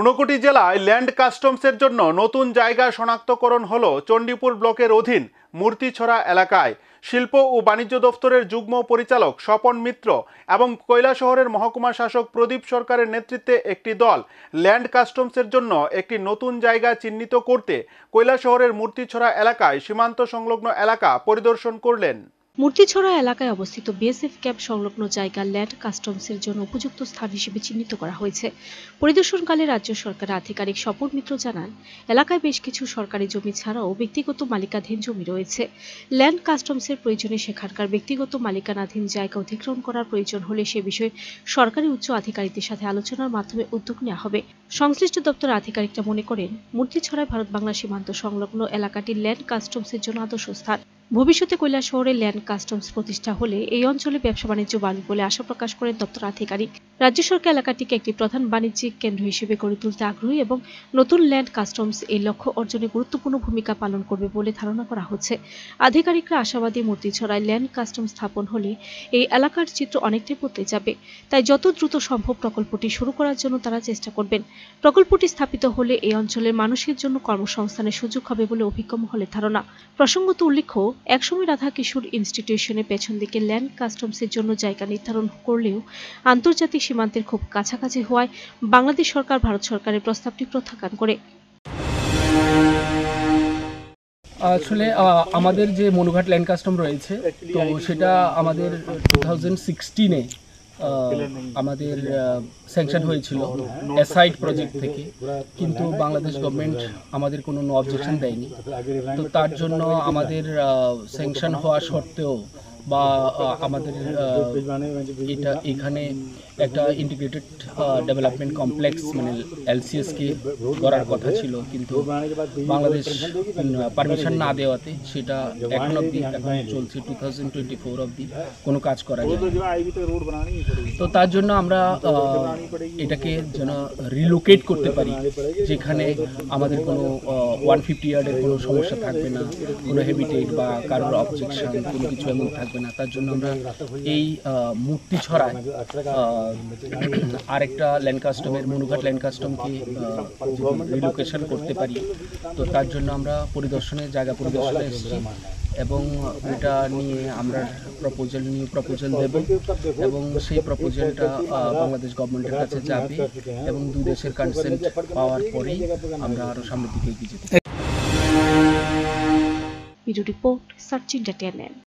উনকোটি জেলায় ল্যান্ড কাস্টমসের জন্য নতুন জায়গা শনাক্তকরণ হল চণ্ডীপুর ব্লকের অধীন মূর্তিছড়া এলাকায় শিল্প ও বাণিজ্য দফতরের যুগ্ম পরিচালক স্বপন মিত্র এবং কৈলা শহরের মহকুমা শাসক প্রদীপ সরকারের নেতৃত্বে একটি দল ল্যান্ড কাস্টমসের জন্য একটি নতুন জায়গা চিহ্নিত করতে কৈলা শহরের মূর্তিছড়া এলাকায় সীমান্ত সংলগ্ন এলাকা পরিদর্শন করলেন মূর্তিছড়া এলাকায় অবস্থিত বিএসএফ ক্যাম্প সংলগ্ন জায়গা ল্যান্ড কাস্টমসের জন্য উপযুক্ত স্থান হিসেবে চিহ্নিত করা হয়েছে পরিদর্শনকালে রাজ্য সরকারের আধিকারিক স্বপন মিত্র জানান এলাকায় বেশ কিছু সরকারি জমি ছাড়াও ব্যক্তিগত মালিকাধীন জমি রয়েছে ল্যান্ড কাস্টমসের প্রয়োজনে সেখানকার ব্যক্তিগত মালিকানাধীন জায়গা অধিগ্রহণ করার প্রয়োজন হলে সে বিষয়ে সরকারি উচ্চ আধিকারিকদের সাথে আলোচনার মাধ্যমে উদ্যোগ নেওয়া হবে সংশ্লিষ্ট দপ্তর আধিকারিকরা মনে করেন মূর্তিছড়ায় ভারত বাংলা সীমান্ত সংলগ্ন এলাকাটি ল্যান্ড কাস্টমসের জন্য আদর্শ স্থান ভবিষ্যতে কৈলা শহরে ল্যান্ড কাস্টমস প্রতিষ্ঠা হলে এই অঞ্চলে ব্যবসা বাণিজ্য বাড়বে বলে আশা প্রকাশ করেন দপ্তর আধিকারিক রাজ্য সরকার এলাকাটিকে একটি প্রধান বাণিজ্যিক কেন্দ্র হিসেবে গড়ে তুলতে আগ্রহী এবং নতুন ল্যান্ড কাস্টমস এই লক্ষ্য অর্জনে গুরুত্বপূর্ণ ভূমিকা পালন করবে বলে ধারণা করা হচ্ছে আধিকারিকরা আশাবাদী ছড়ায় ল্যান্ড কাস্টমস স্থাপন হলে এই এলাকার চিত্র অনেকটাই বদলে যাবে তাই যত দ্রুত সম্ভব প্রকল্পটি শুরু করার জন্য তারা চেষ্টা করবেন প্রকল্পটি স্থাপিত হলে এই অঞ্চলের মানুষের জন্য কর্মসংস্থানের সুযোগ হবে বলে অভিজ্ঞ মহলের ধারণা প্রসঙ্গত উল্লেখ্য একসময় রাধা কিশোর ইনস্টিটিউশনের পেছন দিকে ল্যান্ড কাস্টমসের জন্য জায়গা নির্ধারণ করলেও আন্তর্জাতিক সীমান্তের খুব কাছাকাছি হওয়ায় বাংলাদেশ সরকার ভারত সরকারের প্রস্তাবটি প্রত্যাখ্যান করে আসলে আমাদের যে মনুঘাট ল্যান্ড কাস্টম রয়েছে তো সেটা আমাদের টু থাউজেন্ড সিক্সটিনে আমাদের স্যাংশন হয়েছিল অ্যাসাইড প্রজেক্ট থেকে কিন্তু বাংলাদেশ গভর্নমেন্ট আমাদের কোনো অবজেকশন দেয়নি তো তার জন্য আমাদের স্যাংশন হওয়া সত্ত্বেও বা আমাদের এটা এখানে একটা ইন্টিগ্রেটেড ডেভেলপমেন্ট কমপ্লেক্স মানে এলসিএসকে করার কথা ছিল কিন্তু বাংলাদেশ পারমিশন না দেওয়াতে সেটা এখন অব্দি এখন চলছে টু থাউজেন্ড টোয়েন্টি ফোর অব্দি কোনো কাজ করা যায় তো তার জন্য আমরা এটাকে যেন রিলোকেট করতে পারি যেখানে আমাদের কোনো ওয়ান ফিফটি ইয়ার্ডের কোনো সমস্যা থাকবে না কোনো হেবিটেট বা কারোর অবজেকশন কোনো কিছু এমন থাকবে থাকবে না তার জন্য আমরা এই মূর্তি ছড়ায় আরেকটা ল্যান্ড কাস্টমের মনুঘাট ল্যান্ড কাস্টমকে রিলোকেশন করতে পারি তো তার জন্য আমরা পরিদর্শনের জায়গা পরিদর্শনে এসেছি এবং এটা নিয়ে আমরা প্রপোজাল নিয়ে প্রপোজাল দেব এবং সেই প্রপোজালটা বাংলাদেশ গভর্নমেন্টের কাছে যাবে এবং দুই দেশের কনসেন্ট পাওয়ার পরেই আমরা আরও সামনের দিকে এগিয়ে যেতে ব্যুরো রিপোর্ট সার্চ ইন্ডিয়া